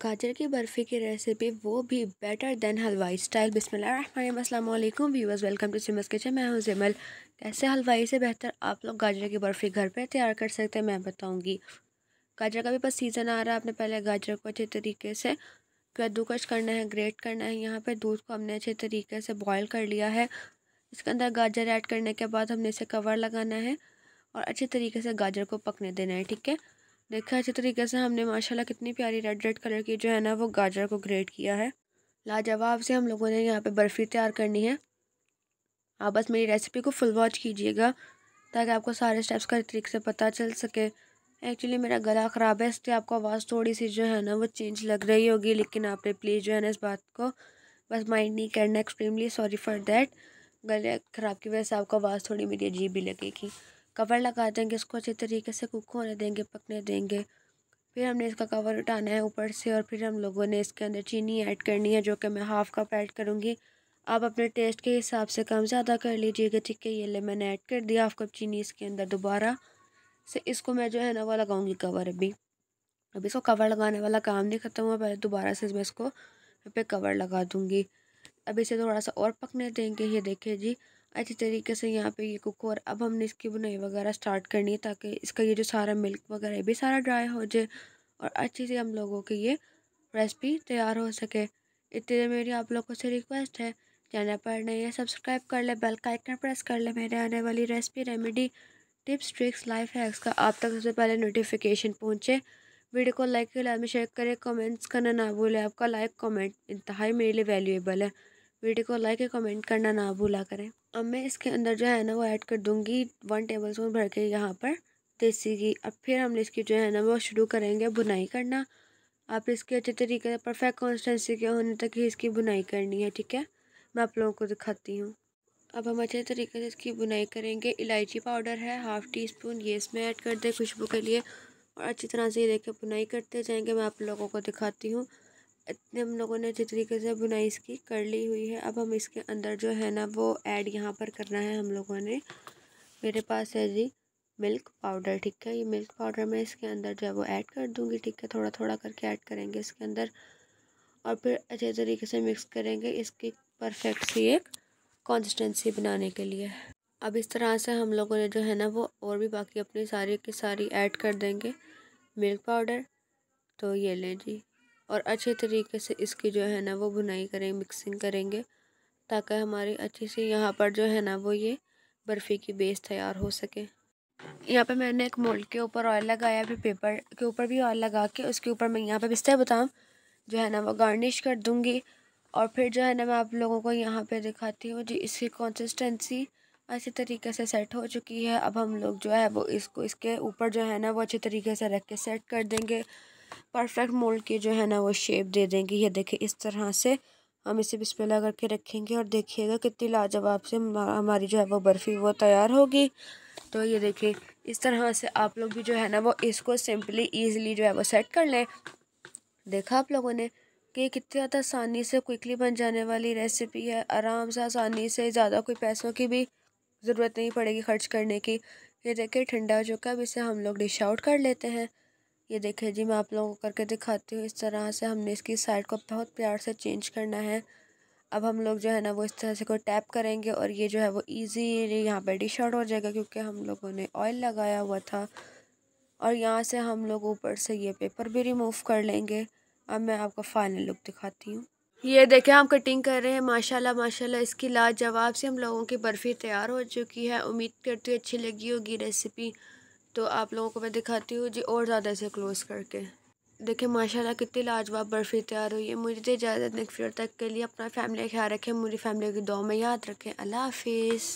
गाजर की बर्फ़ी की रेसिपी वो भी बेटर देन हलवाई स्टाइल बिसमिल्लाम व्यूवर्स वेलकम टू सिमस किचन मैं हूँ जिमल कैसे हलवाई से बेहतर आप लोग गाजर की बर्फ़ी घर पर तैयार कर सकते हैं मैं बताऊँगी गाजर का भी बस सीज़न आ रहा है आपने पहले गाजर को अच्छे तरीके से कद्दूकश करना है ग्रेट करना है यहाँ पर दूध को हमने अच्छे तरीके से बॉयल कर लिया है इसके अंदर गाजर ऐड करने के बाद हमने इसे कवर लगाना है और अच्छे तरीके से गाजर को पकने देना है ठीक है देखा अच्छे तरीके से हमने माशाल्लाह कितनी प्यारी रेड रेड कलर की जो है ना वो गाजर को ग्रेट किया है लाजवाब से हम लोगों ने यहाँ पे बर्फ़ी तैयार करनी है आप बस मेरी रेसिपी को फुल वॉच कीजिएगा ताकि आपको सारे स्टेप्स का तरीके से पता चल सके एक्चुअली मेरा गला ख़राब है इसलिए आपको आवाज़ थोड़ी सी जो है ना वो चेंज लग रही होगी लेकिन आपने प्लीज़ जो है ना इस बात को बस माइंड नहीं करना एक्सट्रीमली सॉरी फॉर देट गले ख़राब की वजह से आपको आवाज़ थोड़ी मेरी अजीब भी लगेगी कवर लगा देंगे इसको अच्छी तरीके से कुक होने देंगे पकने देंगे फिर हमने इसका कवर उठाना है ऊपर से और फिर हम लोगों ने इसके अंदर चीनी ऐड करनी है जो कि मैं हाफ़ कप ऐड करूँगी आप अपने टेस्ट के हिसाब से कम ज़्यादा कर लीजिएगा ठीक है ये ले मैंने ऐड कर दिया हाफ़ कप चीनी इसके अंदर दोबारा से इसको मैं जो है ना वो लगाऊंगी कवर अभी अभी इसको कवर लगाने वाला काम नहीं ख़त्म हुआ पहले दोबारा से मैं इसको पे कवर लगा दूँगी अभी इसे थोड़ा सा और पकने देंगे ये देखे जी अच्छी तरीके से यहाँ पे ये कुक और अब हमने इसकी बुनाई वगैरह स्टार्ट करनी है ताकि इसका ये जो सारा मिल्क वगैरह भी सारा ड्राई हो जाए और अच्छी से हम लोगों की ये रेसिपी तैयार हो सके इतनी देर मेरी आप लोगों से रिक्वेस्ट है चैनल पर नहीं है सब्सक्राइब कर ले बेल का आइकन प्रेस कर ले मेरे आने वाली recipe remedy tips tricks life hacks का आप तक सबसे पहले नोटिफिकेशन पहुँचे वीडियो को लाइक के लिए शेयर करें कमेंट्स करना ना भूलें आपका लाइक कमेंट इंतहाई मेरे लिए वैल्यूएबल है वीडियो को लाइक या कमेंट करना ना भूला करें अब मैं इसके अंदर जो है ना वो ऐड कर दूँगी वन टेबल स्पून भर के यहाँ पर देसी घी अब फिर हम इसकी जो है ना वो शुरू करेंगे बुनाई करना आप इसके अच्छे तरीके से परफेक्ट कॉन्सिस्टेंसी के होने तक ही इसकी बुनाई करनी है ठीक है मैं आप लोगों को दिखाती हूँ अब हम अच्छे तरीके से इसकी बुनाई करेंगे इलायची पाउडर है हाफ़ टी स्पून ये इसमें ऐड कर दें खुशबू के लिए और अच्छी तरह से ये देखकर बुनाई करते जाएंगे मैं आप लोगों को दिखाती हूँ इतने हम लोगों ने अच्छे तरीके से बुनाई इसकी कर ली हुई है अब हम इसके अंदर जो है ना वो ऐड यहाँ पर करना है हम लोगों ने मेरे पास है जी मिल्क पाउडर ठीक है ये मिल्क पाउडर मैं इसके अंदर जो है वो ऐड कर दूँगी ठीक है थोड़ा थोड़ा करके ऐड करेंगे इसके अंदर और फिर अच्छे तरीके से मिक्स करेंगे इसकी परफेक्ट सी एक कॉन्सिस्टेंसी बनाने के लिए अब इस तरह से हम लोगों ने जो है ना वो और भी बाकी अपनी सारी की सारी ऐड कर देंगे मिल्क पाउडर तो ये लें जी और अच्छे तरीके से इसकी जो है ना वो बुनाई करें मिक्सिंग करेंगे ताकि हमारी अच्छी सी यहाँ पर जो है ना वो ये बर्फ़ी की बेस तैयार हो सके यहाँ पे मैंने एक मोल्ड के ऊपर ऑयल लगाया फिर पेपर के ऊपर भी ऑयल लगा के उसके ऊपर मैं यहाँ पे बिस्तर बताऊँ जो है ना वो गार्निश कर दूँगी और फिर जो है ना मैं आप लोगों को यहाँ पर दिखाती हूँ जी इसकी कंसिस्टेंसी अच्छी तरीके से सेट हो चुकी है अब हम लोग जो है वो इसको इसके ऊपर जो है ना वो अच्छे तरीके से रख के सेट कर देंगे परफेक्ट मोल्ड की जो है ना वो शेप दे देंगे ये देखिए इस तरह से हम इसे बिस्पेला करके रखेंगे और देखिएगा कितनी लाजवाब से हमारी जो है वो बर्फ़ी वो तैयार होगी तो ये देखिए इस तरह से आप लोग भी जो है ना वो इसको सिंपली ईजिली जो है वो सेट कर लें देखा आप लोगों ने कि कितनी ज़्यादा आसानी से क्विकली बन जाने वाली रेसिपी है आराम से आसानी से ज़्यादा कोई पैसों की भी ज़रूरत नहीं पड़ेगी खर्च करने की ये देखिए ठंडा हो चुका अब इसे हम लोग डिश आउट कर लेते हैं ये देखिए जी मैं आप लोगों को करके दिखाती हूँ इस तरह से हमने इसकी साइड को बहुत प्यार से चेंज करना है अब हम लोग जो है ना वो इस तरह से कोई टैप करेंगे और ये जो है वो ईजी यहाँ पर डिश आउट हो जाएगा क्योंकि हम लोगों ने ऑयल लगाया हुआ था और यहाँ से हम लोग ऊपर से ये पेपर भी रिमूव कर लेंगे अब मैं आपको फाइनल लुक दिखाती हूँ ये देखें हम कटिंग कर रहे हैं माशाल्लाह माशाल्लाह इसकी लाजवाब से हम लोगों की बर्फ़ी तैयार हो चुकी है उम्मीद करती हूँ अच्छी लगी होगी रेसिपी तो आप लोगों को मैं दिखाती हूँ जी और ज़्यादा इसे क्लोज़ करके देखिए माशाल्लाह कितनी लाजवाब बर्फ़ी तैयार हुई है मुझे इजाज़त नेक्स्ट वीडियो तक के लिए अपना फैमिली ख्याल रखें मेरी फैमिली की दो में याद रखें अल्लाह हाफिज़